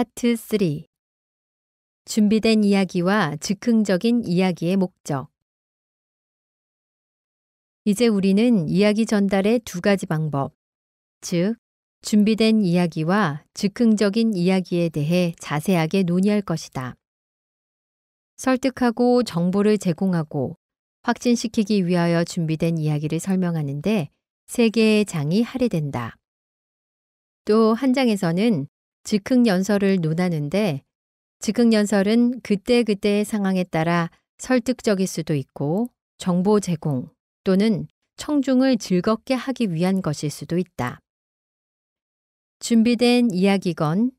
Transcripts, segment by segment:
파트 3 준비된 이야기와 즉흥적인 이야기의 목적 이제 우리는 이야기 전달의 두 가지 방법, 즉 준비된 이야기와 즉흥적인 이야기에 대해 자세하게 논의할 것이다. 설득하고 정보를 제공하고 확진시키기 위하여 준비된 이야기를 설명하는데 세 개의 장이 할애된다. 또 한 장에서는 즉흥연설을 논하는데 즉흥연설은 그때그때의 상황에 따라 설득적일 수도 있고 정보 제공 또는 청중을 즐겁게 하기 위한 것일 수도 있다. 준비된 이야기건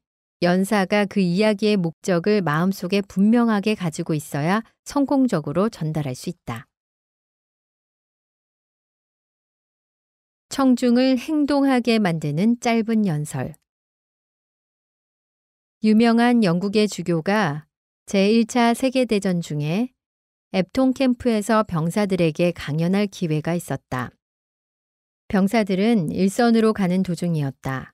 연사가 그 이야기의 목적을 마음속에 분명하게 가지고 있어야 성공적으로 전달할 수 있다. 청중을 행동하게 만드는 짧은 연설. 유명한 영국의 주교가 제1차 세계대전 중에 앱통 캠프에서 병사들에게 강연할 기회가 있었다. 병사들은 일선으로 가는 도중이었다.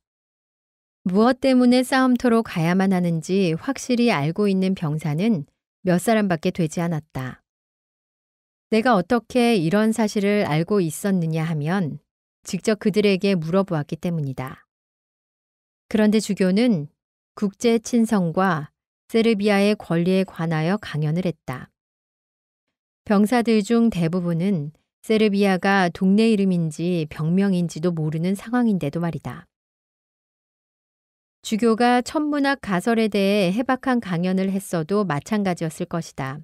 무엇 때문에 싸움터로 가야만 하는지 확실히 알고 있는 병사는 몇 사람밖에 되지 않았다. 내가 어떻게 이런 사실을 알고 있었느냐 하면 직접 그들에게 물어보았기 때문이다. 그런데 주교는 국제 친성과 세르비아의 권리에 관하여 강연을 했다. 병사들 중 대부분은 세르비아가 동네 이름인지 병명인지도 모르는 상황인데도 말이다. 주교가 천문학 가설에 대해 해박한 강연을 했어도 마찬가지였을 것이다.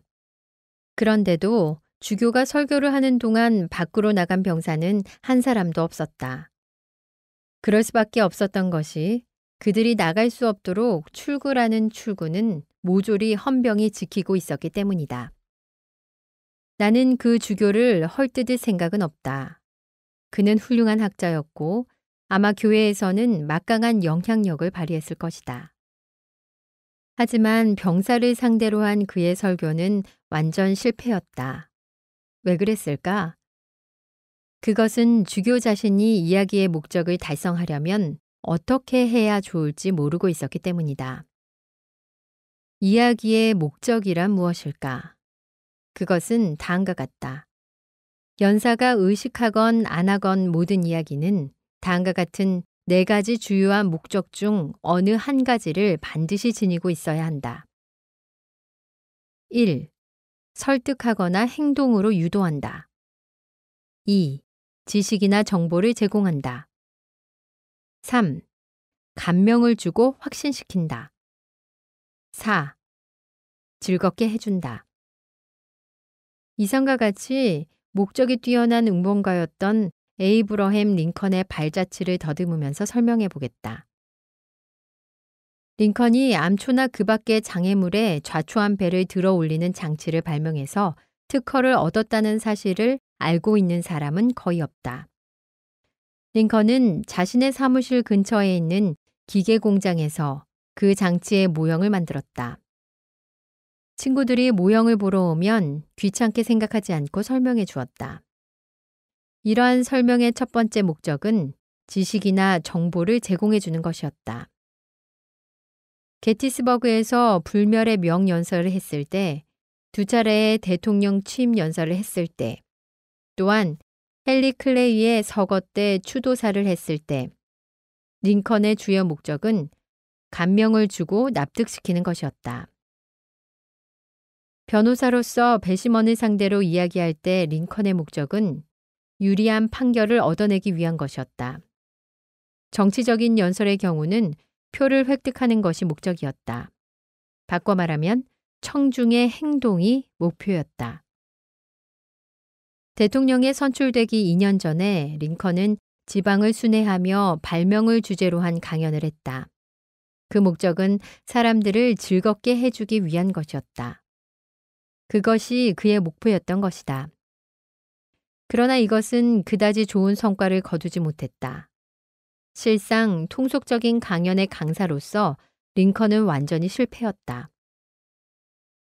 그런데도 주교가 설교를 하는 동안 밖으로 나간 병사는 한 사람도 없었다. 그럴 수밖에 없었던 것이 그들이 나갈 수 없도록 출구라는 출구는 모조리 헌병이 지키고 있었기 때문이다. 나는 그 주교를 헐뜯을 생각은 없다. 그는 훌륭한 학자였고 아마 교회에서는 막강한 영향력을 발휘했을 것이다. 하지만 병사를 상대로 한 그의 설교는 완전 실패였다. 왜 그랬을까? 그것은 주교 자신이 이야기의 목적을 달성하려면 어떻게 해야 좋을지 모르고 있었기 때문이다. 이야기의 목적이란 무엇일까? 그것은 다음과 같다. 연사가 의식하건 안 하건 모든 이야기는 다음과 같은 네 가지 주요한 목적 중 어느 한 가지를 반드시 지니고 있어야 한다. 1. 설득하거나 행동으로 유도한다. 2. 지식이나 정보를 제공한다. 3. 감명을 주고 확신시킨다. 4. 즐겁게 해준다. 이상과 같이 목적이 뛰어난 응본가였던 에이브러햄 링컨의 발자취를 더듬으면서 설명해 보겠다. 링컨이 암초나 그 밖의 장애물에 좌초한 배를 들어 올리는 장치를 발명해서 특허를 얻었다는 사실을 알고 있는 사람은 거의 없다. 링컨은 자신의 사무실 근처에 있는 기계 공장에서 그 장치의 모형을 만들었다. 친구들이 모형을 보러 오면 귀찮게 생각하지 않고 설명해 주었다. 이러한 설명의 첫 번째 목적은 지식이나 정보를 제공해 주는 것이었다. 게티스버그에서 불멸의 명 연설을 했을 때, 두 차례의 대통령 취임 연설을 했을 때, 또한 헬리 클레이의 서거 때 추도사를 했을 때 링컨의 주요 목적은 감명을 주고 납득시키는 것이었다. 변호사로서 배심원을 상대로 이야기할 때 링컨의 목적은 유리한 판결을 얻어내기 위한 것이었다. 정치적인 연설의 경우는 표를 획득하는 것이 목적이었다. 바꿔 말하면 청중의 행동이 목표였다. 대통령에 선출되기 2년 전에 링컨은 지방을 순회하며 발명을 주제로 한 강연을 했다. 그 목적은 사람들을 즐겁게 해주기 위한 것이었다. 그것이 그의 목표였던 것이다. 그러나 이것은 그다지 좋은 성과를 거두지 못했다. 실상 통속적인 강연의 강사로서 링컨은 완전히 실패였다.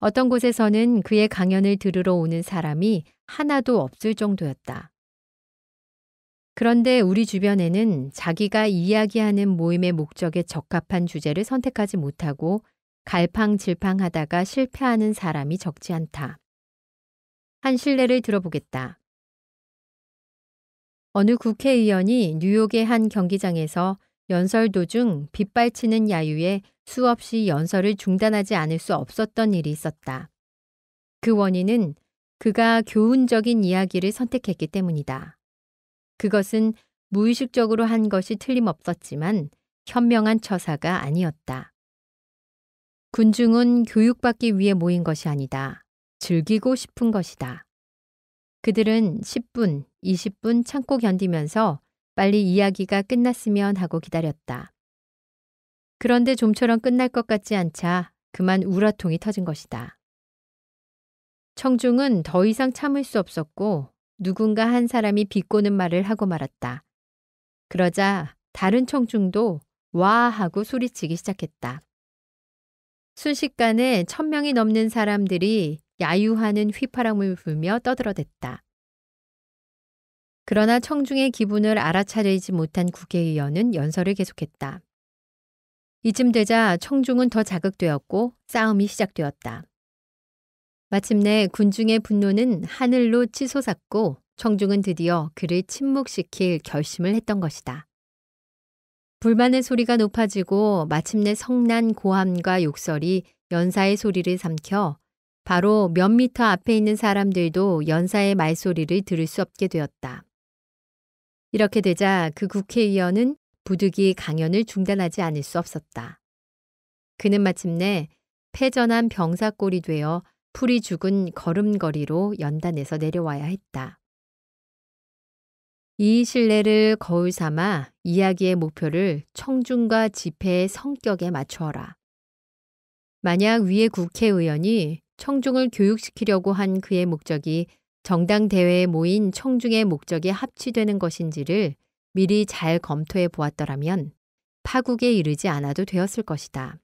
어떤 곳에서는 그의 강연을 들으러 오는 사람이 하나도 없을 정도였다. 그런데 우리 주변에는 자기가 이야기하는 모임의 목적에 적합한 주제를 선택하지 못하고 갈팡질팡 하다가 실패하는 사람이 적지 않다. 한 신뢰를 들어보겠다. 어느 국회의원이 뉴욕의 한 경기장에서 연설 도중 빗발치는 야유에 수없이 연설을 중단하지 않을 수 없었던 일이 있었다. 그 원인은 그가 교훈적인 이야기를 선택했기 때문이다. 그것은 무의식적으로 한 것이 틀림없었지만 현명한 처사가 아니었다. 군중은 교육받기 위해 모인 것이 아니다. 즐기고 싶은 것이다. 그들은 10분, 20분 참고 견디면서 빨리 이야기가 끝났으면 하고 기다렸다. 그런데 좀처럼 끝날 것 같지 않자 그만 울화통이 터진 것이다. 청중은 더 이상 참을 수 없었고 누군가 한 사람이 비꼬는 말을 하고 말았다. 그러자 다른 청중도 와 하고 소리치기 시작했다. 순식간에 천명이 넘는 사람들이 야유하는 휘파람을 불며 떠들어댔다. 그러나 청중의 기분을 알아차리지 못한 국회의원은 연설을 계속했다. 이쯤 되자 청중은 더 자극되었고 싸움이 시작되었다. 마침내 군중의 분노는 하늘로 치솟았고 청중은 드디어 그를 침묵시킬 결심을 했던 것이다. 불만의 소리가 높아지고 마침내 성난 고함과 욕설이 연사의 소리를 삼켜 바로 몇 미터 앞에 있는 사람들도 연사의 말소리를 들을 수 없게 되었다. 이렇게 되자 그 국회의원은 부득이 강연을 중단하지 않을 수 없었다. 그는 마침내 패전한 병사꼴이 되어 풀이 죽은 걸음걸이로 연단에서 내려와야 했다. 이 신뢰를 거울 삼아 이야기의 목표를 청중과 집회의 성격에 맞추어라. 만약 위의 국회의원이 청중을 교육시키려고 한 그의 목적이 정당 대회에 모인 청중의 목적이 합치되는 것인지를 미리 잘 검토해 보았더라면 파국에 이르지 않아도 되었을 것이다.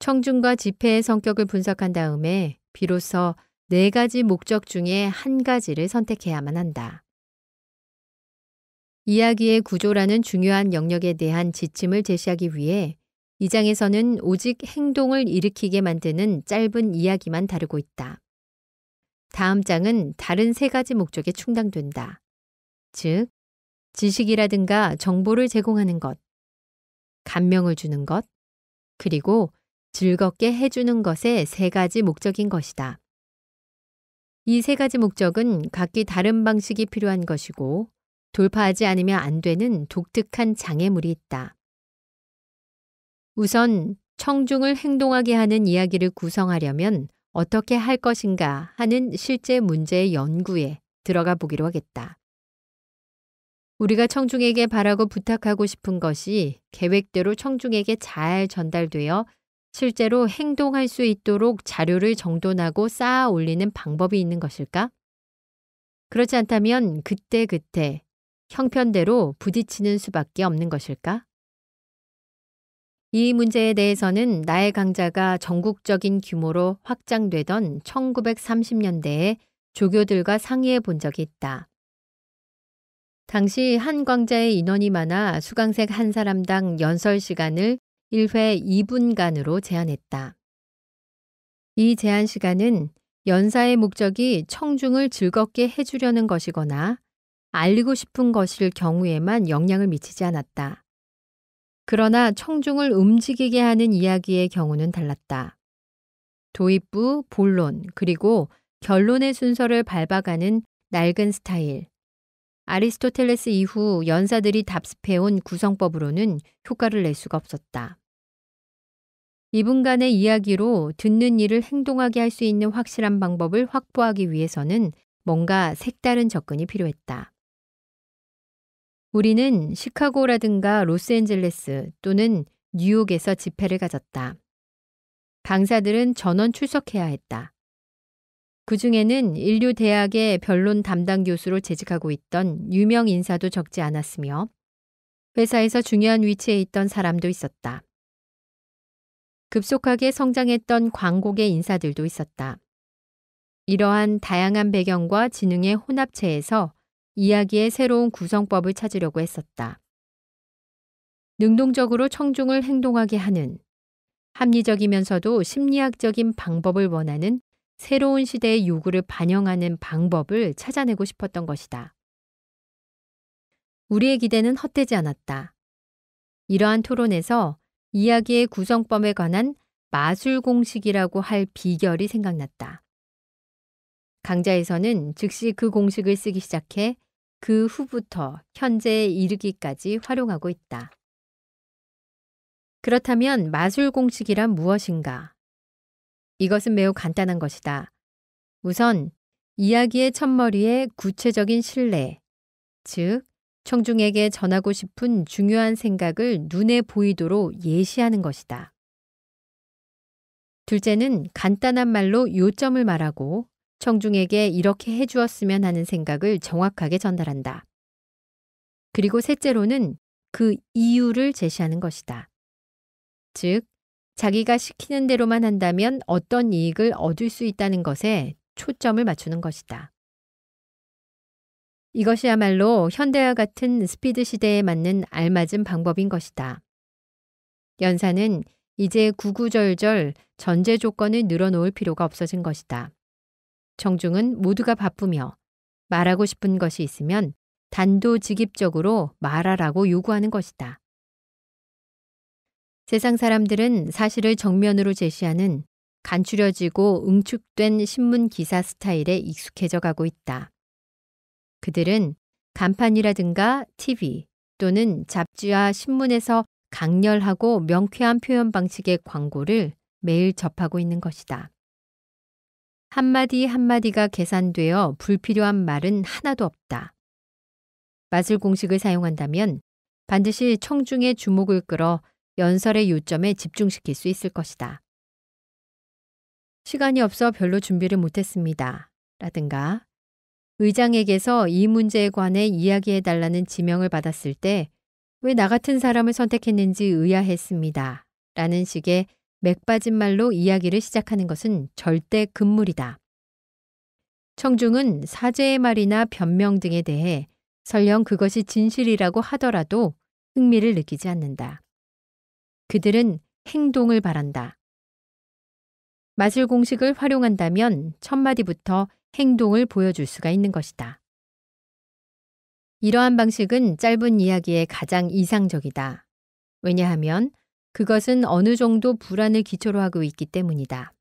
청중과 집회의 성격을 분석한 다음에 비로소 네 가지 목적 중에 한 가지를 선택해야만 한다. 이야기의 구조라는 중요한 영역에 대한 지침을 제시하기 위해 이 장에서는 오직 행동을 일으키게 만드는 짧은 이야기만 다루고 있다. 다음 장은 다른 세 가지 목적에 충당된다. 즉, 지식이라든가 정보를 제공하는 것, 감명을 주는 것, 그리고 즐겁게 해주는 것의 세 가지 목적인 것이다. 이 세 가지 목적은 각기 다른 방식이 필요한 것이고 돌파하지 않으면 안 되는 독특한 장애물이 있다. 우선 청중을 행동하게 하는 이야기를 구성하려면 어떻게 할 것인가 하는 실제 문제의 연구에 들어가 보기로 하겠다. 우리가 청중에게 바라고 부탁하고 싶은 것이 계획대로 청중에게 잘 전달되어 실제로 행동할 수 있도록 자료를 정돈하고 쌓아 올리는 방법이 있는 것일까? 그렇지 않다면 그때그때 그때 형편대로 부딪히는 수밖에 없는 것일까? 이 문제에 대해서는 나의 강자가 전국적인 규모로 확장되던 1930년대에 조교들과 상의해 본 적이 있다. 당시 한강자의 인원이 많아 수강생 한 사람당 연설 시간을 1회 2분간으로 제한했다. 이 제한 시간은 연사의 목적이 청중을 즐겁게 해주려는 것이거나 알리고 싶은 것일 경우에만 영향을 미치지 않았다. 그러나 청중을 움직이게 하는 이야기의 경우는 달랐다. 도입부, 본론, 그리고 결론의 순서를 밟아가는 낡은 스타일. 아리스토텔레스 이후 연사들이 답습해온 구성법으로는 효과를 낼 수가 없었다. 이분간의 이야기로 듣는 일을 행동하게 할 수 있는 확실한 방법을 확보하기 위해서는 뭔가 색다른 접근이 필요했다. 우리는 시카고라든가 로스앤젤레스 또는 뉴욕에서 집회를 가졌다. 강사들은 전원 출석해야 했다. 그 중에는 인류 대학의 변론 담당 교수로 재직하고 있던 유명 인사도 적지 않았으며 회사에서 중요한 위치에 있던 사람도 있었다. 급속하게 성장했던 광고계 인사들도 있었다. 이러한 다양한 배경과 지능의 혼합체에서 이야기의 새로운 구성법을 찾으려고 했었다. 능동적으로 청중을 행동하게 하는 합리적이면서도 심리학적인 방법을 원하는 새로운 시대의 요구를 반영하는 방법을 찾아내고 싶었던 것이다. 우리의 기대는 헛되지 않았다. 이러한 토론에서 이야기의 구성법에 관한 마술 공식이라고 할 비결이 생각났다. 강좌에서는 즉시 그 공식을 쓰기 시작해 그 후부터 현재에 이르기까지 활용하고 있다. 그렇다면 마술 공식이란 무엇인가? 이것은 매우 간단한 것이다. 우선 이야기의 첫머리에 구체적인 신뢰, 즉, 청중에게 전하고 싶은 중요한 생각을 눈에 보이도록 예시하는 것이다. 둘째는 간단한 말로 요점을 말하고 청중에게 이렇게 해주었으면 하는 생각을 정확하게 전달한다. 그리고 셋째로는 그 이유를 제시하는 것이다. 즉, 자기가 시키는 대로만 한다면 어떤 이익을 얻을 수 있다는 것에 초점을 맞추는 것이다. 이것이야말로 현대와 같은 스피드 시대에 맞는 알맞은 방법인 것이다. 연사는 이제 구구절절 전제 조건을 늘어놓을 필요가 없어진 것이다. 정중은 모두가 바쁘며 말하고 싶은 것이 있으면 단도직입적으로 말하라고 요구하는 것이다. 세상 사람들은 사실을 정면으로 제시하는 간추려지고 응축된 신문 기사 스타일에 익숙해져 가고 있다. 그들은 간판이라든가 TV 또는 잡지와 신문에서 강렬하고 명쾌한 표현 방식의 광고를 매일 접하고 있는 것이다. 한마디 한마디가 계산되어 불필요한 말은 하나도 없다. 마술 공식을 사용한다면 반드시 청중의 주목을 끌어 연설의 요점에 집중시킬 수 있을 것이다. 시간이 없어 별로 준비를 못했습니다. 라든가 의장에게서 이 문제에 관해 이야기해달라는 지명을 받았을 때 왜 나 같은 사람을 선택했는지 의아했습니다. 라는 식의 맥빠진 말로 이야기를 시작하는 것은 절대 금물이다. 청중은 사제의 말이나 변명 등에 대해 설령 그것이 진실이라고 하더라도 흥미를 느끼지 않는다. 그들은 행동을 바란다. 마술 공식을 활용한다면 첫 마디부터 행동을 보여줄 수가 있는 것이다. 이러한 방식은 짧은 이야기에 가장 이상적이다. 왜냐하면 그것은 어느 정도 불안을 기초로 하고 있기 때문이다.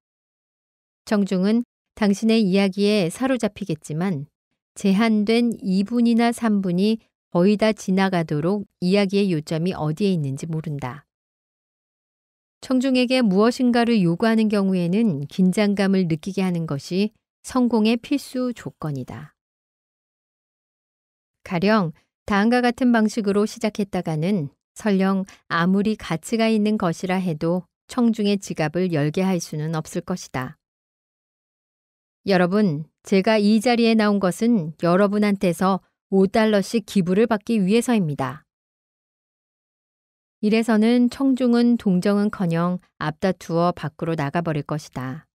청중은 당신의 이야기에 사로잡히겠지만 제한된 2분이나 3분이 거의 다 지나가도록 이야기의 요점이 어디에 있는지 모른다. 청중에게 무엇인가를 요구하는 경우에는 긴장감을 느끼게 하는 것이 성공의 필수 조건이다. 가령 다음과 같은 방식으로 시작했다가는 설령 아무리 가치가 있는 것이라 해도 청중의 지갑을 열게 할 수는 없을 것이다. 여러분, 제가 이 자리에 나온 것은 여러분한테서 5달러씩 기부를 받기 위해서입니다. 이래서는 청중은 동정은커녕 앞다투어 밖으로 나가버릴 것이다.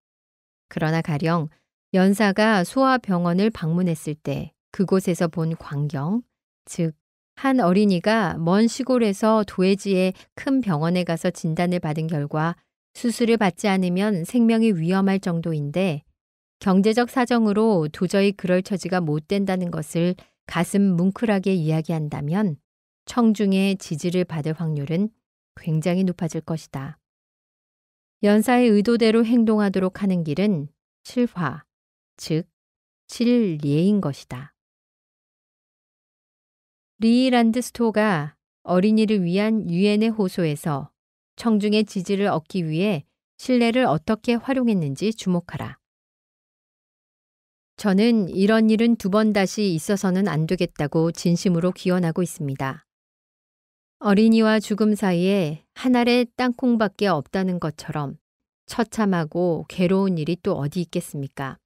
그러나 가령 연사가 소아병원을 방문했을 때 그곳에서 본 광경, 즉한 어린이가 먼 시골에서 도해지의 큰 병원에 가서 진단을 받은 결과 수술을 받지 않으면 생명이 위험할 정도인데 경제적 사정으로 도저히 그럴 처지가 못 된다는 것을 가슴 뭉클하게 이야기한다면 청중의 지지를 받을 확률은 굉장히 높아질 것이다. 연사의 의도대로 행동하도록 하는 길은 실화, 즉, 실례인 것이다. 리이란드 스토가 어린이를 위한 유엔의 호소에서 청중의 지지를 얻기 위해 신뢰를 어떻게 활용했는지 주목하라. 저는 이런 일은 두 번 다시 있어서는 안 되겠다고 진심으로 기원하고 있습니다. 어린이와 죽음 사이에 한 알의 땅콩밖에 없다는 것처럼 처참하고 괴로운 일이 또 어디 있겠습니까?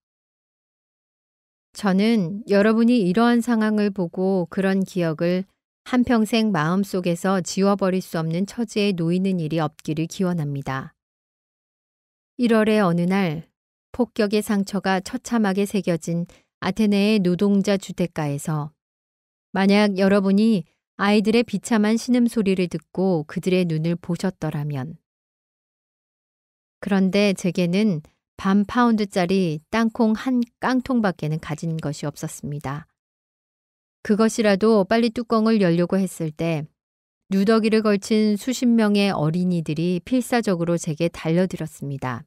저는 여러분이 이러한 상황을 보고 그런 기억을 한평생 마음속에서 지워버릴 수 없는 처지에 놓이는 일이 없기를 기원합니다. 1월의 어느 날 폭격의 상처가 처참하게 새겨진 아테네의 노동자 주택가에서 만약 여러분이 아이들의 비참한 신음소리를 듣고 그들의 눈을 보셨더라면 그런데 제게는 반 파운드짜리 땅콩 한 깡통밖에는 가진 것이 없었습니다. 그것이라도 빨리 뚜껑을 열려고 했을 때 누더기를 걸친 수십 명의 어린이들이 필사적으로 제게 달려들었습니다.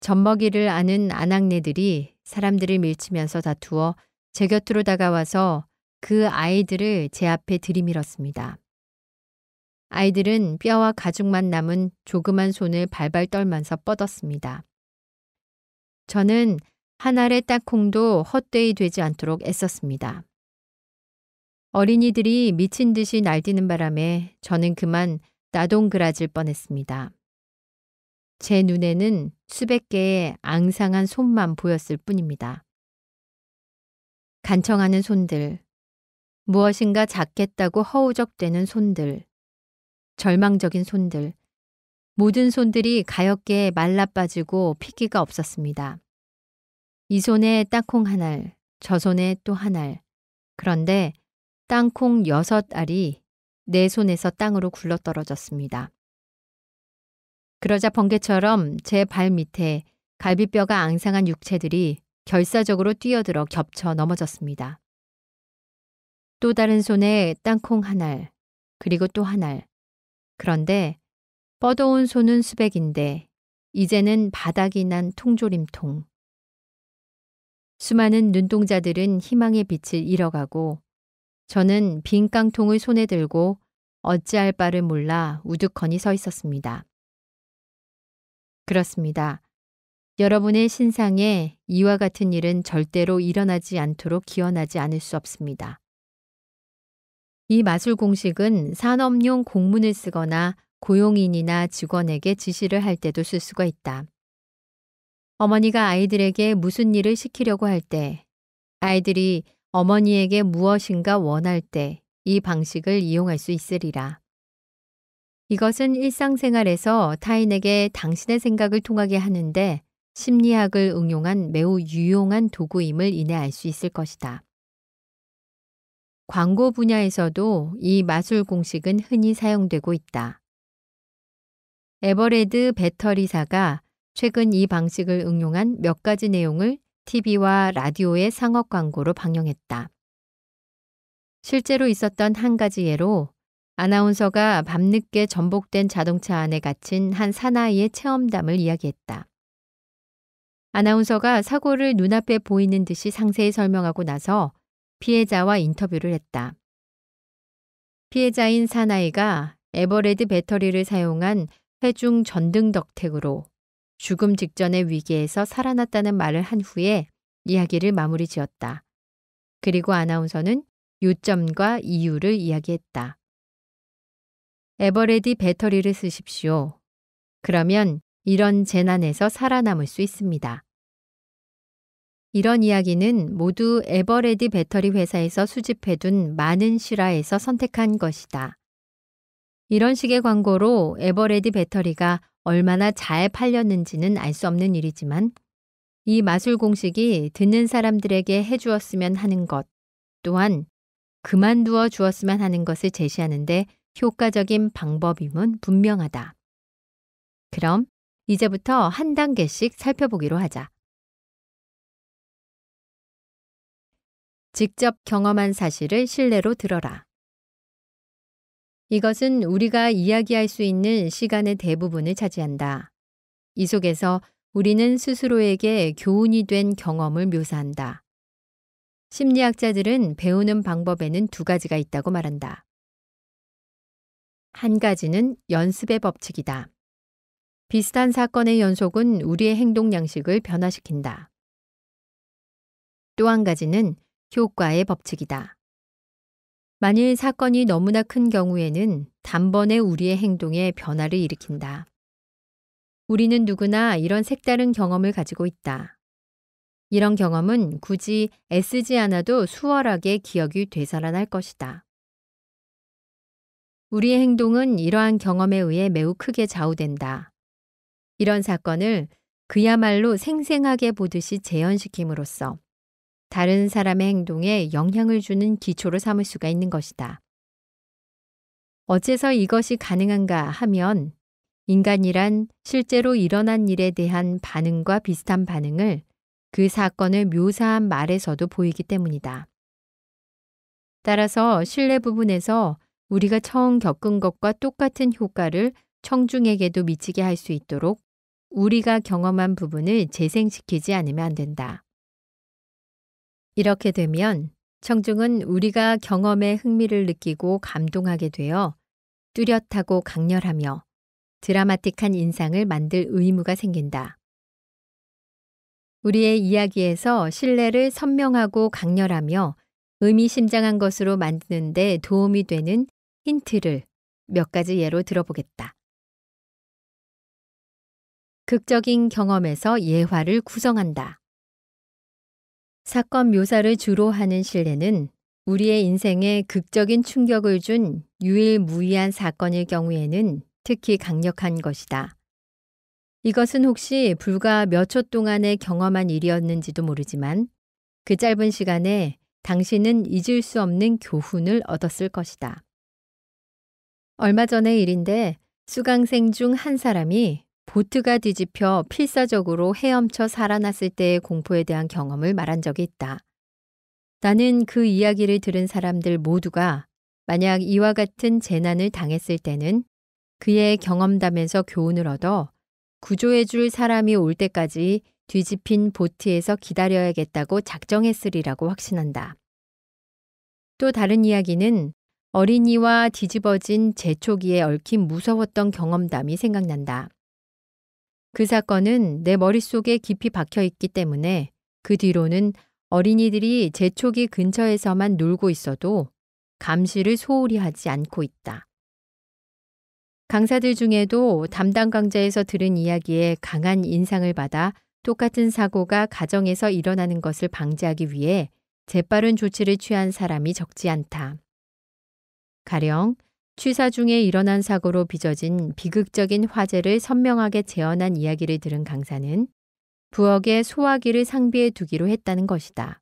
젖먹이를 아는 아낙네들이 사람들을 밀치면서 다투어 제 곁으로 다가와서 그 아이들을 제 앞에 들이밀었습니다. 아이들은 뼈와 가죽만 남은 조그만 손을 발발 떨면서 뻗었습니다. 저는 한 알의 땅콩도 헛되이 되지 않도록 애썼습니다. 어린이들이 미친 듯이 날뛰는 바람에 저는 그만 나동그라질 뻔했습니다. 제 눈에는 수백 개의 앙상한 손만 보였을 뿐입니다. 간청하는 손들, 무엇인가 작겠다고 허우적대는 손들, 절망적인 손들. 모든 손들이 가엾게 말라 빠지고 피기가 없었습니다. 이 손에 땅콩 한 알, 저 손에 또 한 알. 그런데 땅콩 여섯 알이 내 손에서 땅으로 굴러떨어졌습니다. 그러자 번개처럼 제 발 밑에 갈비뼈가 앙상한 육체들이 결사적으로 뛰어들어 겹쳐 넘어졌습니다. 또 다른 손에 땅콩 한 알, 그리고 또 한 알, 그런데 뻗어온 손은 수백인데 이제는 바닥이 난 통조림통. 수많은 눈동자들은 희망의 빛을 잃어가고 저는 빈 깡통을 손에 들고 어찌할 바를 몰라 우두커니 서 있었습니다. 그렇습니다. 여러분의 신상에 이와 같은 일은 절대로 일어나지 않도록 기원하지 않을 수 없습니다. 이 마술 공식은 산업용 공문을 쓰거나 고용인이나 직원에게 지시를 할 때도 쓸 수가 있다. 어머니가 아이들에게 무슨 일을 시키려고 할 때, 아이들이 어머니에게 무엇인가 원할 때 이 방식을 이용할 수 있으리라. 이것은 일상생활에서 타인에게 당신의 생각을 통하게 하는데 심리학을 응용한 매우 유용한 도구임을 인해 알 수 있을 것이다. 광고 분야에서도 이 마술 공식은 흔히 사용되고 있다. 에버레드 배터리사가 최근 이 방식을 응용한 몇 가지 내용을 TV와 라디오의 상업 광고로 방영했다. 실제로 있었던 한 가지 예로 아나운서가 밤늦게 전복된 자동차 안에 갇힌 한 사나이의 체험담을 이야기했다. 아나운서가 사고를 눈앞에 보이는 듯이 상세히 설명하고 나서 피해자와 인터뷰를 했다. 피해자인 사나이가 에버레드 배터리를 사용한 회중 전등 덕택으로 죽음 직전의 위기에서 살아났다는 말을 한 후에 이야기를 마무리 지었다. 그리고 아나운서는 요점과 이유를 이야기했다. 에버레디 배터리를 쓰십시오. 그러면 이런 재난에서 살아남을 수 있습니다. 이런 이야기는 모두 에버레디 배터리 회사에서 수집해둔 많은 실화에서 선택한 것이다. 이런 식의 광고로 에버레디 배터리가 얼마나 잘 팔렸는지는 알 수 없는 일이지만 이 마술 공식이 듣는 사람들에게 해주었으면 하는 것 또한 그만두어 주었으면 하는 것을 제시하는데 효과적인 방법임은 분명하다. 그럼 이제부터 한 단계씩 살펴보기로 하자. 직접 경험한 사실을 실내로 들어라. 이것은 우리가 이야기할 수 있는 시간의 대부분을 차지한다. 이 속에서 우리는 스스로에게 교훈이 된 경험을 묘사한다. 심리학자들은 배우는 방법에는 두 가지가 있다고 말한다. 한 가지는 연습의 법칙이다. 비슷한 사건의 연속은 우리의 행동 양식을 변화시킨다. 또 한 가지는 효과의 법칙이다. 만일 사건이 너무나 큰 경우에는 단번에 우리의 행동에 변화를 일으킨다. 우리는 누구나 이런 색다른 경험을 가지고 있다. 이런 경험은 굳이 애쓰지 않아도 수월하게 기억이 되살아날 것이다. 우리의 행동은 이러한 경험에 의해 매우 크게 좌우된다. 이런 사건을 그야말로 생생하게 보듯이 재현시킴으로써 다른 사람의 행동에 영향을 주는 기초로 삼을 수가 있는 것이다. 어째서 이것이 가능한가 하면 인간이란 실제로 일어난 일에 대한 반응과 비슷한 반응을 그 사건을 묘사한 말에서도 보이기 때문이다. 따라서 신뢰 부분에서 우리가 처음 겪은 것과 똑같은 효과를 청중에게도 미치게 할 수 있도록 우리가 경험한 부분을 재생시키지 않으면 안 된다. 이렇게 되면 청중은 우리가 경험에 흥미를 느끼고 감동하게 되어 뚜렷하고 강렬하며 드라마틱한 인상을 만들 의무가 생긴다. 우리의 이야기에서 신뢰를 선명하고 강렬하며 의미심장한 것으로 만드는데 도움이 되는 힌트를 몇 가지 예로 들어보겠다. 극적인 경험에서 예화를 구성한다. 사건 묘사를 주로 하는 실례는 우리의 인생에 극적인 충격을 준 유일무이한 사건일 경우에는 특히 강력한 것이다. 이것은 혹시 불과 몇 초 동안에 경험한 일이었는지도 모르지만 그 짧은 시간에 당신은 잊을 수 없는 교훈을 얻었을 것이다. 얼마 전의 일인데 수강생 중 한 사람이 보트가 뒤집혀 필사적으로 헤엄쳐 살아났을 때의 공포에 대한 경험을 말한 적이 있다. 나는 그 이야기를 들은 사람들 모두가 만약 이와 같은 재난을 당했을 때는 그의 경험담에서 교훈을 얻어 구조해줄 사람이 올 때까지 뒤집힌 보트에서 기다려야겠다고 작정했으리라고 확신한다. 또 다른 이야기는 어린이와 뒤집어진 재초기에 얽힌 무서웠던 경험담이 생각난다. 그 사건은 내 머릿속에 깊이 박혀 있기 때문에 그 뒤로는 어린이들이 재촉이 근처에서만 놀고 있어도 감시를 소홀히 하지 않고 있다. 강사들 중에도 담당 강좌에서 들은 이야기에 강한 인상을 받아 똑같은 사고가 가정에서 일어나는 것을 방지하기 위해 재빠른 조치를 취한 사람이 적지 않다. 가령 취사 중에 일어난 사고로 빚어진 비극적인 화재를 선명하게 재현한 이야기를 들은 강사는 부엌에 소화기를 상비해 두기로 했다는 것이다.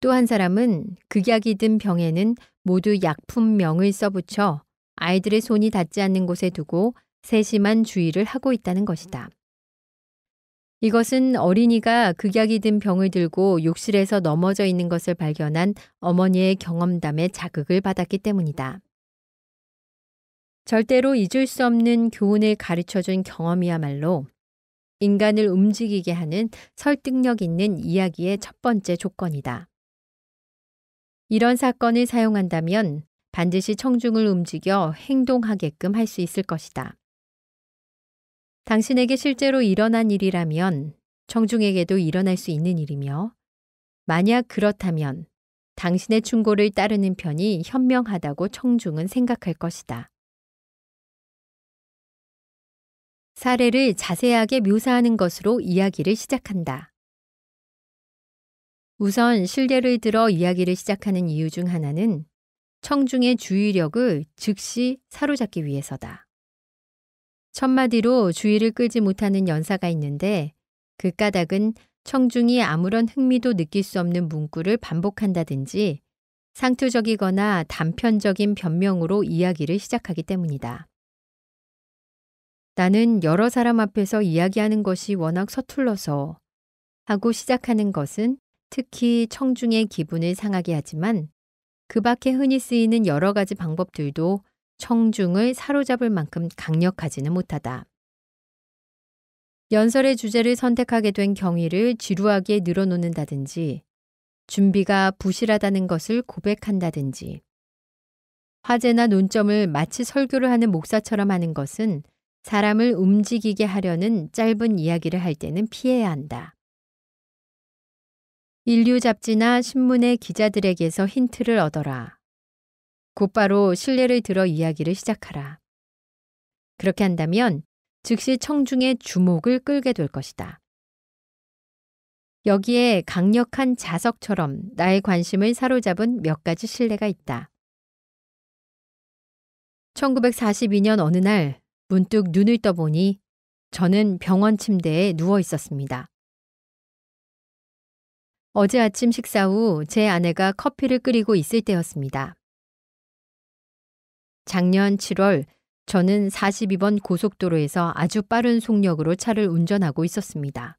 또 한 사람은 극약이 든 병에는 모두 약품명을 써붙여 아이들의 손이 닿지 않는 곳에 두고 세심한 주의를 하고 있다는 것이다. 이것은 어린이가 극약이 든 병을 들고 욕실에서 넘어져 있는 것을 발견한 어머니의 경험담에 자극을 받았기 때문이다. 절대로 잊을 수 없는 교훈을 가르쳐준 경험이야말로 인간을 움직이게 하는 설득력 있는 이야기의 첫 번째 조건이다. 이런 사건을 사용한다면 반드시 청중을 움직여 행동하게끔 할 수 있을 것이다. 당신에게 실제로 일어난 일이라면 청중에게도 일어날 수 있는 일이며 만약 그렇다면 당신의 충고를 따르는 편이 현명하다고 청중은 생각할 것이다. 사례를 자세하게 묘사하는 것으로 이야기를 시작한다. 우선 실례를 들어 이야기를 시작하는 이유 중 하나는 청중의 주의력을 즉시 사로잡기 위해서다. 첫마디로 주의를 끌지 못하는 연사가 있는데 그 까닭은 청중이 아무런 흥미도 느낄 수 없는 문구를 반복한다든지 상투적이거나 단편적인 변명으로 이야기를 시작하기 때문이다. 나는 여러 사람 앞에서 이야기하는 것이 워낙 서툴러서 하고 시작하는 것은 특히 청중의 기분을 상하게 하지만 그 밖에 흔히 쓰이는 여러 가지 방법들도 청중을 사로잡을 만큼 강력하지는 못하다. 연설의 주제를 선택하게 된 경위를 지루하게 늘어놓는다든지 준비가 부실하다는 것을 고백한다든지 화제나 논점을 마치 설교를 하는 목사처럼 하는 것은 사람을 움직이게 하려는 짧은 이야기를 할 때는 피해야 한다. 인류 잡지나 신문의 기자들에게서 힌트를 얻어라. 곧바로 신뢰를 들어 이야기를 시작하라. 그렇게 한다면 즉시 청중의 주목을 끌게 될 것이다. 여기에 강력한 자석처럼 나의 관심을 사로잡은 몇 가지 신뢰가 있다. 1942년 어느 날 문득 눈을 떠보니 저는 병원 침대에 누워 있었습니다. 어제 아침 식사 후 제 아내가 커피를 끓이고 있을 때였습니다. 작년 7월 저는 42번 고속도로에서 아주 빠른 속력으로 차를 운전하고 있었습니다.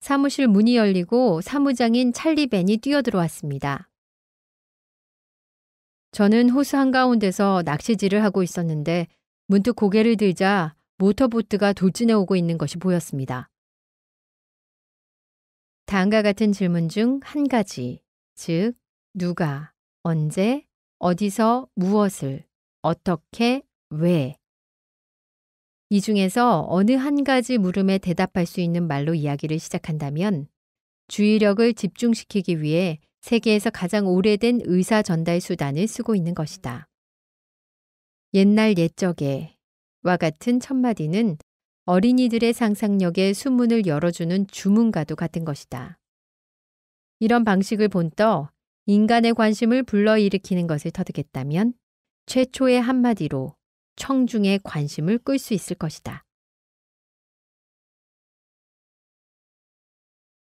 사무실 문이 열리고 사무장인 찰리 벤이 뛰어들어왔습니다. 저는 호수 한가운데서 낚시질을 하고 있었는데 문득 고개를 들자 모터보트가 돌진해 오고 있는 것이 보였습니다. 다음과 같은 질문 중 한 가지, 즉 누가, 언제, 어디서 무엇을, 어떻게, 왜. 이 중에서 어느 한 가지 물음에 대답할 수 있는 말로 이야기를 시작한다면 주의력을 집중시키기 위해 세계에서 가장 오래된 의사 전달 수단을 쓰고 있는 것이다. 옛날 옛적에 와 같은 첫마디는 어린이들의 상상력에 수문을 열어주는 주문과도 같은 것이다. 이런 방식을 본떠 인간의 관심을 불러일으키는 것을 터득했다면 최초의 한마디로 청중의 관심을 끌 수 있을 것이다.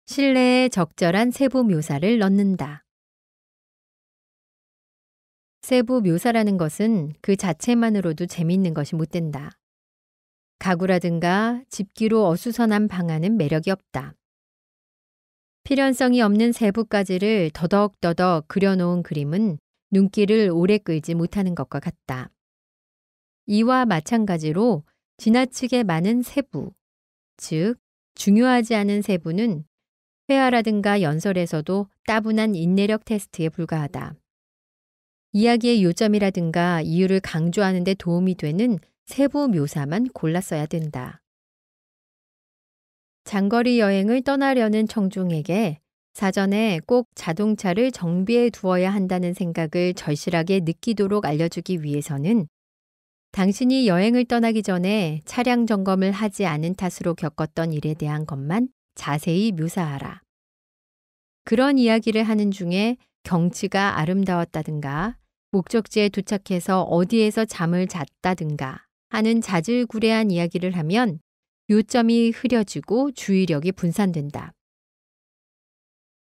실내에 적절한 세부 묘사를 넣는다. 세부 묘사라는 것은 그 자체만으로도 재미있는 것이 못 된다. 가구라든가 집기로 어수선한 방안은 매력이 없다. 필연성이 없는 세부까지를 더덕더덕 그려놓은 그림은 눈길을 오래 끌지 못하는 것과 같다. 이와 마찬가지로 지나치게 많은 세부, 즉 중요하지 않은 세부는 회화라든가 연설에서도 따분한 인내력 테스트에 불과하다. 이야기의 요점이라든가 이유를 강조하는 데 도움이 되는 세부 묘사만 골랐어야 된다. 장거리 여행을 떠나려는 청중에게 사전에 꼭 자동차를 정비해 두어야 한다는 생각을 절실하게 느끼도록 알려주기 위해서는 당신이 여행을 떠나기 전에 차량 점검을 하지 않은 탓으로 겪었던 일에 대한 것만 자세히 묘사하라. 그런 이야기를 하는 중에 경치가 아름다웠다든가 목적지에 도착해서 어디에서 잠을 잤다든가 하는 자질구레한 이야기를 하면 요점이 흐려지고 주의력이 분산된다.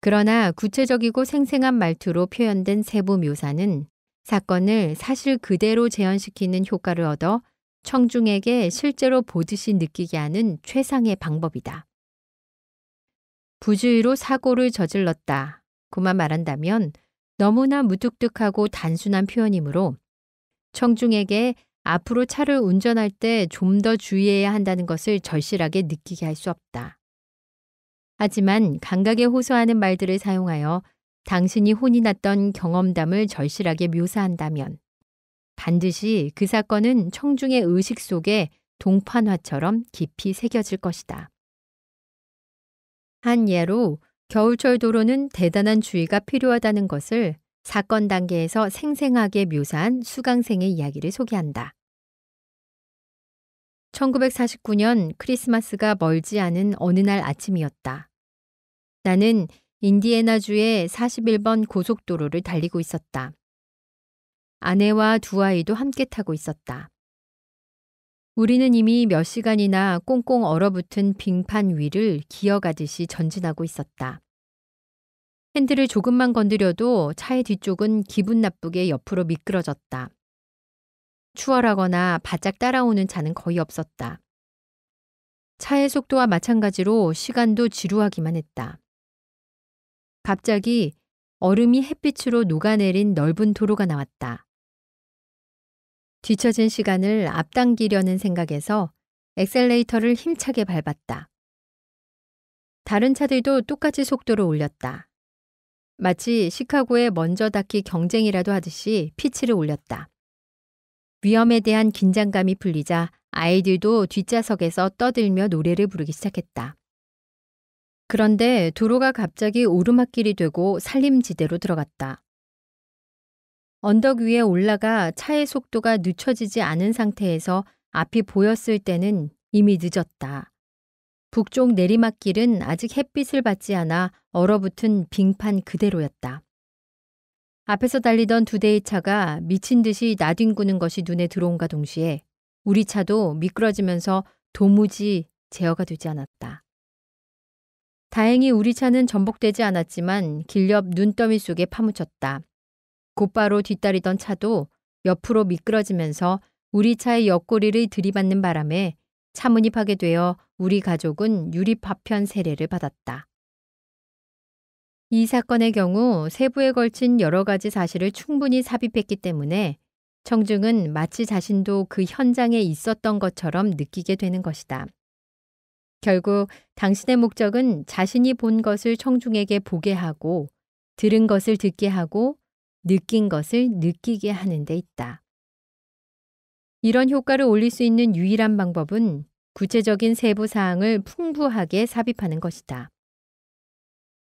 그러나 구체적이고 생생한 말투로 표현된 세부 묘사는 사건을 사실 그대로 재현시키는 효과를 얻어 청중에게 실제로 보듯이 느끼게 하는 최상의 방법이다. 부주의로 사고를 저질렀다. 그만 말한다면 너무나 무뚝뚝하고 단순한 표현이므로 청중에게 앞으로 차를 운전할 때 좀 더 주의해야 한다는 것을 절실하게 느끼게 할 수 없다. 하지만 감각에 호소하는 말들을 사용하여 당신이 혼이 났던 경험담을 절실하게 묘사한다면 반드시 그 사건은 청중의 의식 속에 동판화처럼 깊이 새겨질 것이다. 한 예로 겨울철 도로는 대단한 주의가 필요하다는 것을 사건 단계에서 생생하게 묘사한 수강생의 이야기를 소개한다. 1949년 크리스마스가 멀지 않은 어느 날 아침이었다. 나는 인디애나주의 41번 고속도로를 달리고 있었다. 아내와 두 아이도 함께 타고 있었다. 우리는 이미 몇 시간이나 꽁꽁 얼어붙은 빙판 위를 기어가듯이 전진하고 있었다. 핸들을 조금만 건드려도 차의 뒤쪽은 기분 나쁘게 옆으로 미끄러졌다. 추월하거나 바짝 따라오는 차는 거의 없었다. 차의 속도와 마찬가지로 시간도 지루하기만 했다. 갑자기 얼음이 햇빛으로 녹아내린 넓은 도로가 나왔다. 뒤처진 시간을 앞당기려는 생각에서 엑셀레이터를 힘차게 밟았다. 다른 차들도 똑같이 속도를 올렸다. 마치 시카고의 먼저 닿기 경쟁이라도 하듯이 피치를 올렸다. 위험에 대한 긴장감이 풀리자 아이들도 뒷좌석에서 떠들며 노래를 부르기 시작했다. 그런데 도로가 갑자기 오르막길이 되고 산림지대로 들어갔다. 언덕 위에 올라가 차의 속도가 늦춰지지 않은 상태에서 앞이 보였을 때는 이미 늦었다. 북쪽 내리막길은 아직 햇빛을 받지 않아 얼어붙은 빙판 그대로였다. 앞에서 달리던 두 대의 차가 미친 듯이 나뒹구는 것이 눈에 들어온과 동시에 우리 차도 미끄러지면서 도무지 제어가 되지 않았다. 다행히 우리 차는 전복되지 않았지만 길옆 눈더미 속에 파묻혔다. 곧바로 뒤따리던 차도 옆으로 미끄러지면서 우리 차의 옆구리를 들이받는 바람에 차문이 파괴되어 우리 가족은 유리파편 세례를 받았다. 이 사건의 경우 세부에 걸친 여러 가지 사실을 충분히 삽입했기 때문에 청중은 마치 자신도 그 현장에 있었던 것처럼 느끼게 되는 것이다. 결국 당신의 목적은 자신이 본 것을 청중에게 보게 하고 들은 것을 듣게 하고 느낀 것을 느끼게 하는 데 있다. 이런 효과를 올릴 수 있는 유일한 방법은 구체적인 세부 사항을 풍부하게 삽입하는 것이다.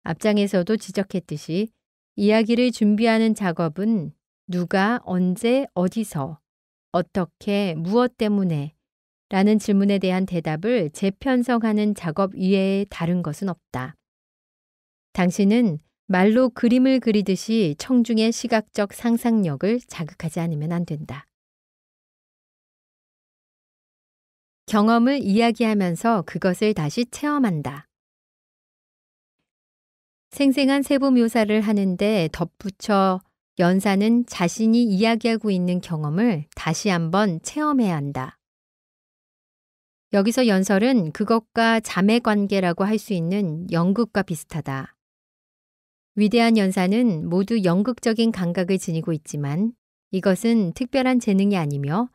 앞장에서도 지적했듯이 이야기를 준비하는 작업은 누가 언제 어디서 어떻게 무엇 때문에 라는 질문에 대한 대답을 재편성하는 작업 이외에 다른 것은 없다. 당신은 말로 그림을 그리듯이 청중의 시각적 상상력을 자극하지 않으면 안 된다. 경험을 이야기하면서 그것을 다시 체험한다. 생생한 세부 묘사를 하는데 덧붙여 연사는 자신이 이야기하고 있는 경험을 다시 한번 체험해야 한다. 여기서 연설은 그것과 자매 관계라고 할 수 있는 연극과 비슷하다. 위대한 연사는 모두 연극적인 감각을 지니고 있지만 이것은 특별한 재능이 아니며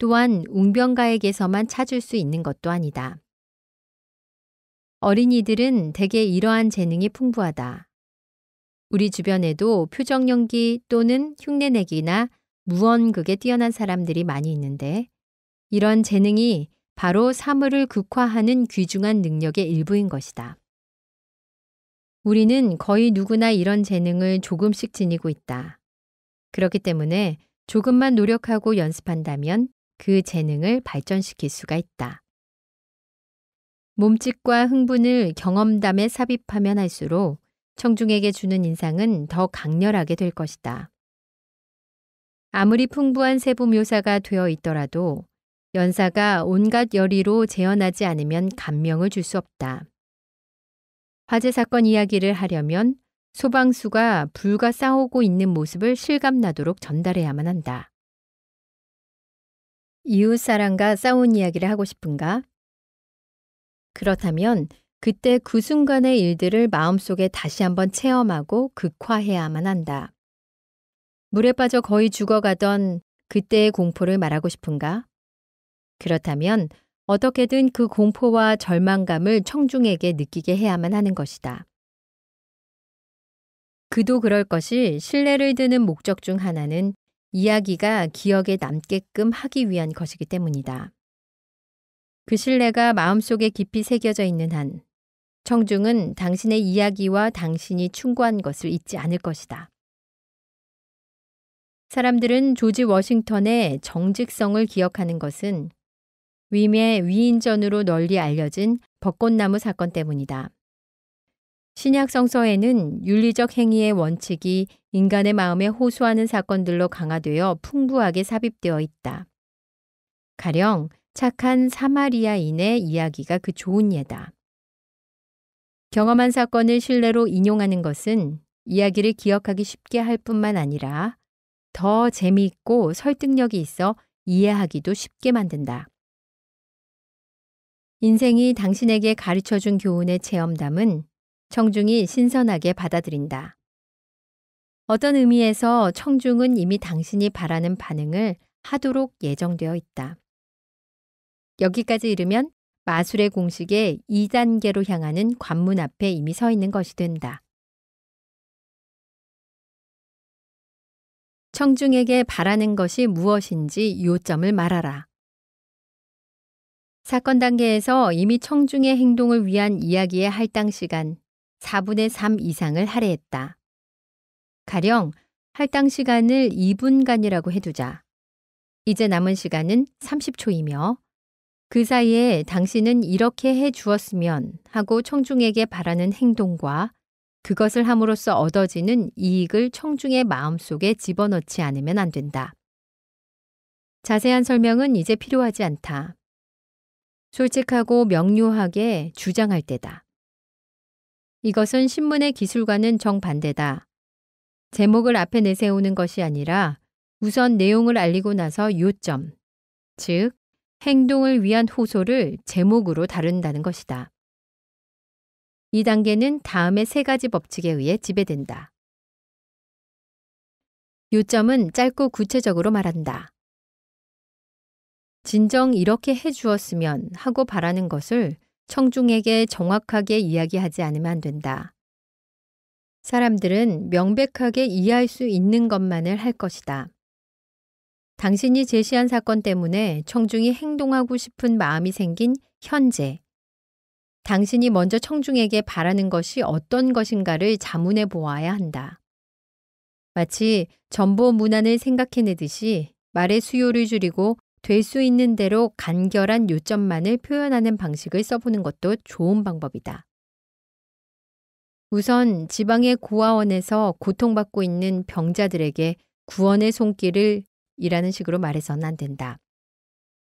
또한 웅변가에게서만 찾을 수 있는 것도 아니다. 어린이들은 대개 이러한 재능이 풍부하다. 우리 주변에도 표정 연기 또는 흉내내기나 무언극에 뛰어난 사람들이 많이 있는데 이런 재능이 바로 사물을 극화하는 귀중한 능력의 일부인 것이다. 우리는 거의 누구나 이런 재능을 조금씩 지니고 있다. 그렇기 때문에 조금만 노력하고 연습한다면 그 재능을 발전시킬 수가 있다. 몸짓과 흥분을 경험담에 삽입하면 할수록 청중에게 주는 인상은 더 강렬하게 될 것이다. 아무리 풍부한 세부 묘사가 되어 있더라도 연사가 온갖 열의로 재현하지 않으면 감명을 줄 수 없다. 화재 사건 이야기를 하려면 소방수가 불과 싸우고 있는 모습을 실감나도록 전달해야만 한다. 이웃 사람과 싸운 이야기를 하고 싶은가? 그렇다면 그때 그 순간의 일들을 마음속에 다시 한번 체험하고 극화해야만 한다. 물에 빠져 거의 죽어가던 그때의 공포를 말하고 싶은가? 그렇다면 어떻게든 그 공포와 절망감을 청중에게 느끼게 해야만 하는 것이다. 그도 그럴 것이 신뢰를 드는 목적 중 하나는 이야기가 기억에 남게끔 하기 위한 것이기 때문이다. 그 신뢰가 마음속에 깊이 새겨져 있는 한 청중은 당신의 이야기와 당신이 충고한 것을 잊지 않을 것이다. 사람들은 조지 워싱턴의 정직성을 기억하는 것은 위임 위인전으로 널리 알려진 벚꽃나무 사건 때문이다. 신약 성서에는 윤리적 행위의 원칙이 인간의 마음에 호소하는 사건들로 강화되어 풍부하게 삽입되어 있다. 가령 착한 사마리아인의 이야기가 그 좋은 예다. 경험한 사건을 신뢰로 인용하는 것은 이야기를 기억하기 쉽게 할 뿐만 아니라 더 재미있고 설득력이 있어 이해하기도 쉽게 만든다. 인생이 당신에게 가르쳐 준 교훈의 체험담은 청중이 신선하게 받아들인다. 어떤 의미에서 청중은 이미 당신이 바라는 반응을 하도록 예정되어 있다. 여기까지 이르면 마술의 공식의 2단계로 향하는 관문 앞에 이미 서 있는 것이 된다. 청중에게 바라는 것이 무엇인지 요점을 말하라. 사건 단계에서 이미 청중의 행동을 위한 이야기의 할당 시간, 4분의 3 이상을 할애했다. 가령 할당 시간을 2분간이라고 해두자. 이제 남은 시간은 30초이며 그 사이에 당신은 이렇게 해 주었으면 하고 청중에게 바라는 행동과 그것을 함으로써 얻어지는 이익을 청중의 마음속에 집어넣지 않으면 안 된다. 자세한 설명은 이제 필요하지 않다. 솔직하고 명료하게 주장할 때다. 이것은 신문의 기술과는 정반대다. 제목을 앞에 내세우는 것이 아니라 우선 내용을 알리고 나서 요점, 즉 행동을 위한 호소를 제목으로 다룬다는 것이다. 이 단계는 다음의 세 가지 법칙에 의해 지배된다. 요점은 짧고 구체적으로 말한다. 진정 이렇게 해주었으면 하고 바라는 것을 청중에게 정확하게 이야기하지 않으면 안 된다. 사람들은 명백하게 이해할 수 있는 것만을 할 것이다. 당신이 제시한 사건 때문에 청중이 행동하고 싶은 마음이 생긴 현재. 당신이 먼저 청중에게 바라는 것이 어떤 것인가를 자문해 보아야 한다. 마치 전보 문안을 생각해내듯이 말의 수요를 줄이고 될수 있는 대로 간결한 요점만을 표현하는 방식을 써보는 것도 좋은 방법이다. 우선 지방의 고아원에서 고통받고 있는 병자들에게 구원의 손길을 이라는 식으로 말해서는 안 된다.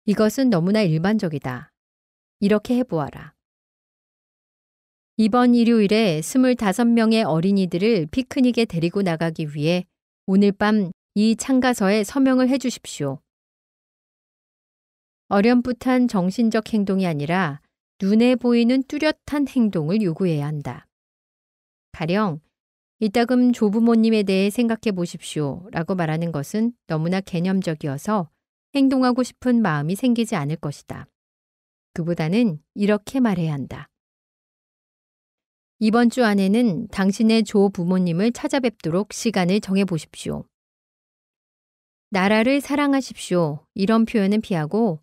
이것은 너무나 일반적이다. 이렇게 해보아라. 이번 일요일에 25명의 어린이들을 피크닉에 데리고 나가기 위해 오늘 밤 이 참가서에 서명을 해주십시오. 어렴풋한 정신적 행동이 아니라 눈에 보이는 뚜렷한 행동을 요구해야 한다. 가령 이따금 조부모님에 대해 생각해 보십시오 라고 말하는 것은 너무나 개념적이어서 행동하고 싶은 마음이 생기지 않을 것이다. 그보다는 이렇게 말해야 한다. 이번 주 안에는 당신의 조부모님을 찾아뵙도록 시간을 정해 보십시오. 나라를 사랑하십시오. 이런 표현은 피하고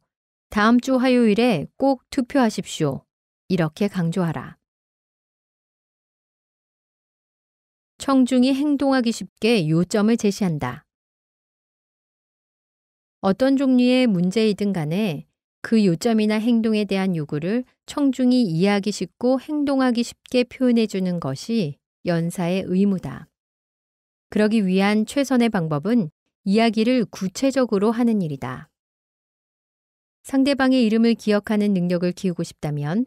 다음 주 화요일에 꼭 투표하십시오. 이렇게 강조하라. 청중이 행동하기 쉽게 요점을 제시한다. 어떤 종류의 문제이든 간에 그 요점이나 행동에 대한 요구를 청중이 이해하기 쉽고 행동하기 쉽게 표현해 주는 것이 연사의 의무다. 그러기 위한 최선의 방법은 이야기를 구체적으로 하는 일이다. 상대방의 이름을 기억하는 능력을 키우고 싶다면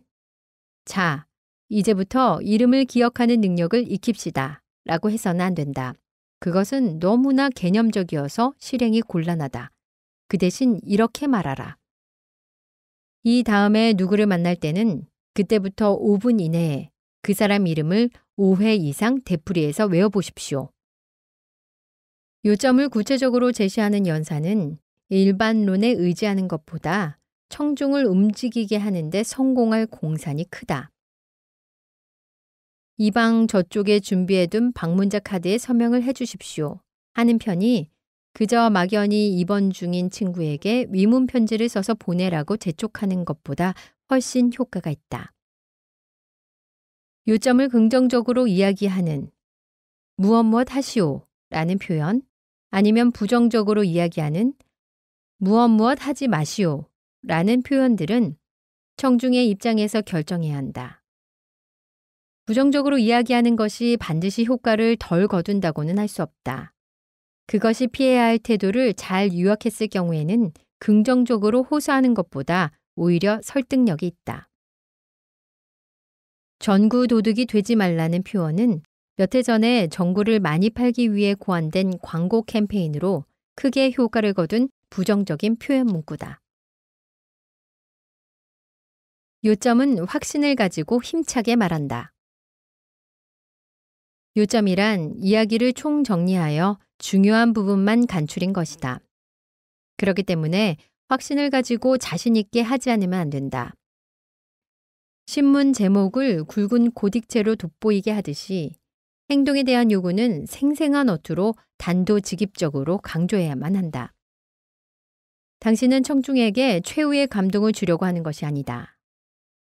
자, 이제부터 이름을 기억하는 능력을 익힙시다 라고 해서는 안 된다. 그것은 너무나 개념적이어서 실행이 곤란하다. 그 대신 이렇게 말하라. 이 다음에 누구를 만날 때는 그때부터 5분 이내에 그 사람 이름을 5회 이상 되풀이해서 외워보십시오. 요점을 구체적으로 제시하는 연사는 일반론에 의지하는 것보다 청중을 움직이게 하는데 성공할 공산이 크다. 이방 저쪽에 준비해둔 방문자 카드에 서명을 해주십시오. 하는 편이 그저 막연히 입원 중인 친구에게 위문 편지를 써서 보내라고 재촉하는 것보다 훨씬 효과가 있다. 요점을 긍정적으로 이야기하는 무엇 무엇 하시오 라는 표현 아니면 부정적으로 이야기하는 무엇무엇 하지 마시오 라는 표현들은 청중의 입장에서 결정해야 한다. 부정적으로 이야기하는 것이 반드시 효과를 덜 거둔다고는 할 수 없다. 그것이 피해야 할 태도를 잘유약했을 경우에는 긍정적으로 호소하는 것보다 오히려 설득력이 있다. 전구 도둑이 되지 말라는 표현은 몇 해 전에 전구를 많이 팔기 위해 고안된 광고 캠페인으로 크게 효과를 거둔 부정적인 표현 문구다. 요점은 확신을 가지고 힘차게 말한다. 요점이란 이야기를 총정리하여 중요한 부분만 간추린 것이다. 그렇기 때문에 확신을 가지고 자신있게 하지 않으면 안 된다. 신문 제목을 굵은 고딕체로 돋보이게 하듯이 행동에 대한 요구는 생생한 어투로 단도직입적으로 강조해야만 한다. 당신은 청중에게 최후의 감동을 주려고 하는 것이 아니다.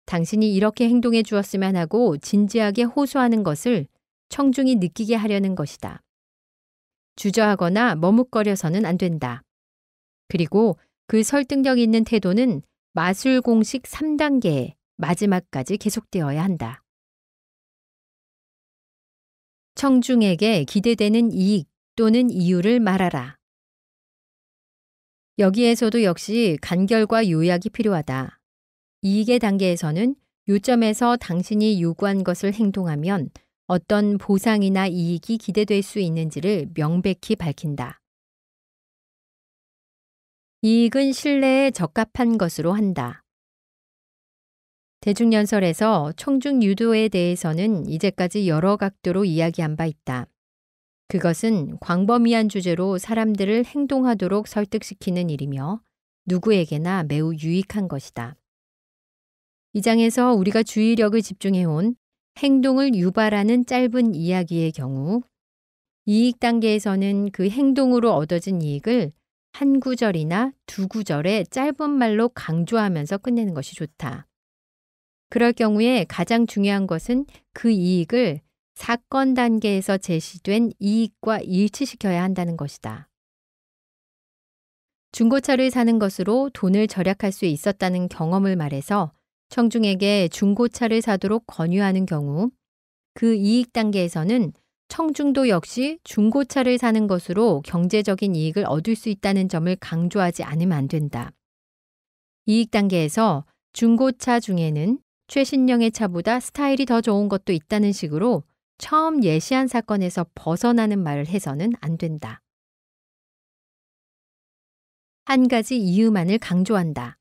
당신이 이렇게 행동해 주었으면 하고 진지하게 호소하는 것을 청중이 느끼게 하려는 것이다. 주저하거나 머뭇거려서는 안 된다. 그리고 그 설득력 있는 태도는 마술 공식 3단계의 마지막까지 계속되어야 한다. 청중에게 기대되는 이익 또는 이유를 말하라. 여기에서도 역시 간결과 요약이 필요하다. 이익의 단계에서는 요점에서 당신이 요구한 것을 행동하면 어떤 보상이나 이익이 기대될 수 있는지를 명백히 밝힌다. 이익은 신뢰에 적합한 것으로 한다. 대중연설에서 청중 유도에 대해서는 이제까지 여러 각도로 이야기한 바 있다. 그것은 광범위한 주제로 사람들을 행동하도록 설득시키는 일이며 누구에게나 매우 유익한 것이다. 이 장에서 우리가 주의력을 집중해온 행동을 유발하는 짧은 이야기의 경우 이익 단계에서는 그 행동으로 얻어진 이익을 한 구절이나 두 구절의 짧은 말로 강조하면서 끝내는 것이 좋다. 그럴 경우에 가장 중요한 것은 그 이익을 사건 단계에서 제시된 이익과 일치시켜야 한다는 것이다. 중고차를 사는 것으로 돈을 절약할 수 있었다는 경험을 말해서 청중에게 중고차를 사도록 권유하는 경우 그 이익 단계에서는 청중도 역시 중고차를 사는 것으로 경제적인 이익을 얻을 수 있다는 점을 강조하지 않으면 안 된다. 이익 단계에서 중고차 중에는 최신형의 차보다 스타일이 더 좋은 것도 있다는 식으로 처음 예시한 사건에서 벗어나는 말을 해서는 안 된다. 한 가지 이유만을 강조한다.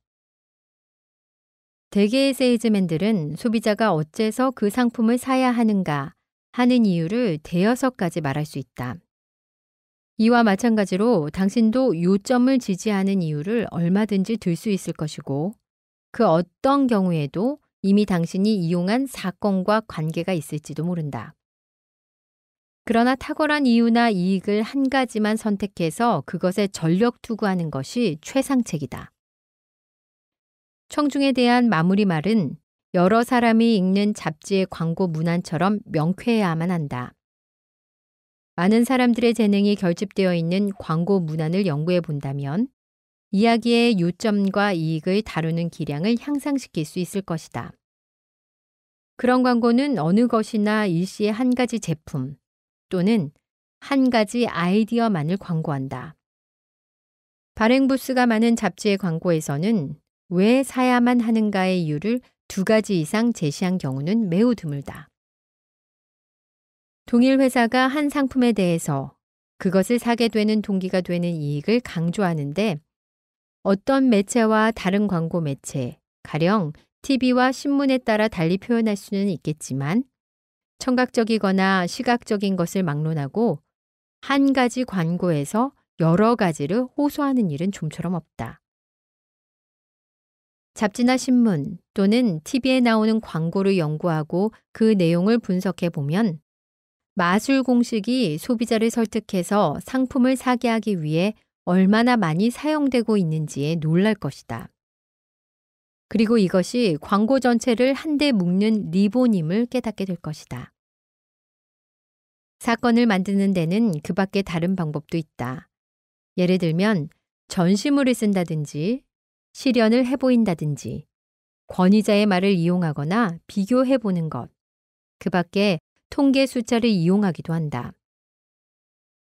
대개의 세이즈맨들은 소비자가 어째서 그 상품을 사야 하는가 하는 이유를 대여섯 가지 말할 수 있다. 이와 마찬가지로 당신도 요점을 지지하는 이유를 얼마든지 들 수 있을 것이고 그 어떤 경우에도 이미 당신이 이용한 사건과 관계가 있을지도 모른다. 그러나 탁월한 이유나 이익을 한 가지만 선택해서 그것에 전력 투구하는 것이 최상책이다. 청중에 대한 마무리 말은 여러 사람이 읽는 잡지의 광고 문안처럼 명쾌해야만 한다. 많은 사람들의 재능이 결집되어 있는 광고 문안을 연구해 본다면 이야기의 요점과 이익을 다루는 기량을 향상시킬 수 있을 것이다. 그런 광고는 어느 것이나 일시의한 가지 제품, 또는 한 가지 아이디어만을 광고한다. 발행부스가 많은 잡지의 광고에서는 왜 사야만 하는가의 이유를 두 가지 이상 제시한 경우는 매우 드물다. 동일 회사가 한 상품에 대해서 그것을 사게 되는 동기가 되는 이익을 강조하는데 어떤 매체와 다른 광고 매체, 가령 TV와 신문에 따라 달리 표현할 수는 있겠지만 청각적이거나 시각적인 것을 막론하고 한 가지 광고에서 여러 가지를 호소하는 일은 좀처럼 없다. 잡지나 신문 또는 TV에 나오는 광고를 연구하고 그 내용을 분석해 보면 마술 공식이 소비자를 설득해서 상품을 사게 하기 위해 얼마나 많이 사용되고 있는지에 놀랄 것이다. 그리고 이것이 광고 전체를 한데 묶는 리본임을 깨닫게 될 것이다. 사건을 만드는 데는 그 밖에 다른 방법도 있다. 예를 들면 전시물을 쓴다든지 실현을 해보인다든지 권위자의 말을 이용하거나 비교해보는 것, 그 밖에 통계 숫자를 이용하기도 한다.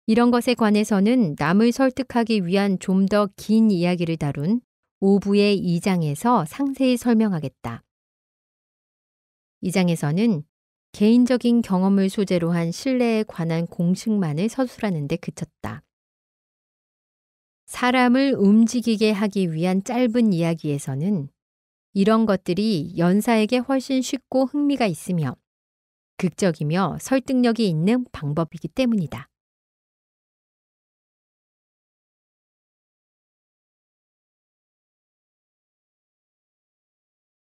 이런 것에 관해서는 남을 설득하기 위한 좀 더 긴 이야기를 다룬 5부의 2장에서 상세히 설명하겠다. 2장에서는 개인적인 경험을 소재로 한 신뢰에 관한 공식만을 서술하는 데 그쳤다. 사람을 움직이게 하기 위한 짧은 이야기에서는 이런 것들이 연사에게 훨씬 쉽고 흥미가 있으며 극적이며 설득력이 있는 방법이기 때문이다.